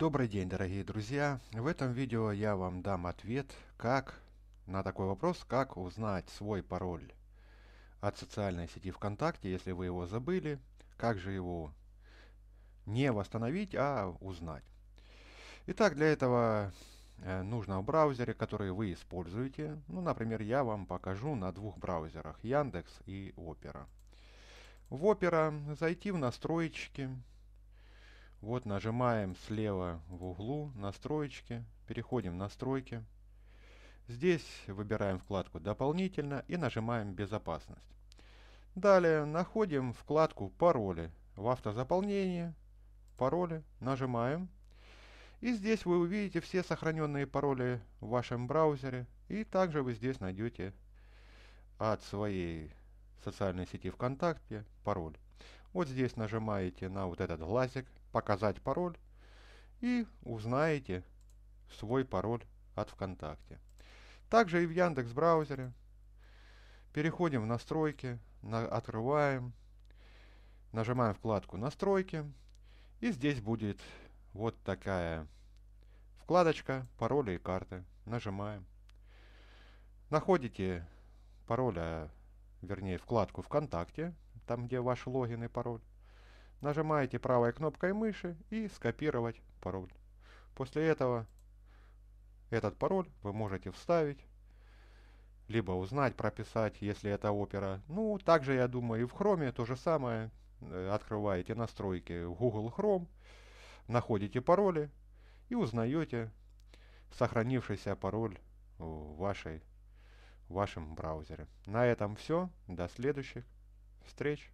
Добрый день, дорогие друзья! В этом видео я вам дам ответ, как на такой вопрос, как узнать свой пароль от социальной сети ВКонтакте, если вы его забыли, как же его не восстановить, а узнать. Итак, для этого э, нужно в браузере, который вы используете. Ну, например, я вам покажу на двух браузерах, Яндекс и Opera. В Opera зайти в настройки, вот нажимаем слева в углу настройки, переходим в настройки. Здесь выбираем вкладку «Дополнительно» и нажимаем «Безопасность». Далее находим вкладку «Пароли». В автозаполнении «Пароли» нажимаем. И здесь вы увидите все сохраненные пароли в вашем браузере. И также вы здесь найдете от своей социальной сети ВКонтакте пароль. Вот здесь нажимаете на вот этот глазик «Показать пароль» и узнаете свой пароль от ВКонтакте. Также и в Яндекс браузере. Переходим в настройки, на, открываем, нажимаем вкладку настройки и здесь будет вот такая вкладочка пароли и карты. Нажимаем. Находите пароля, а, вернее вкладку ВКонтакте, там где ваш логин и пароль. Нажимаете правой кнопкой мыши и скопировать пароль. После этого этот пароль вы можете вставить, либо узнать, прописать, если это опера. Ну, также, я думаю, и в Chrome то же самое. Э, открываете настройки в Google Chrome, находите пароли и узнаете сохранившийся пароль в вашей, в вашем браузере. На этом все. До следующих встреч!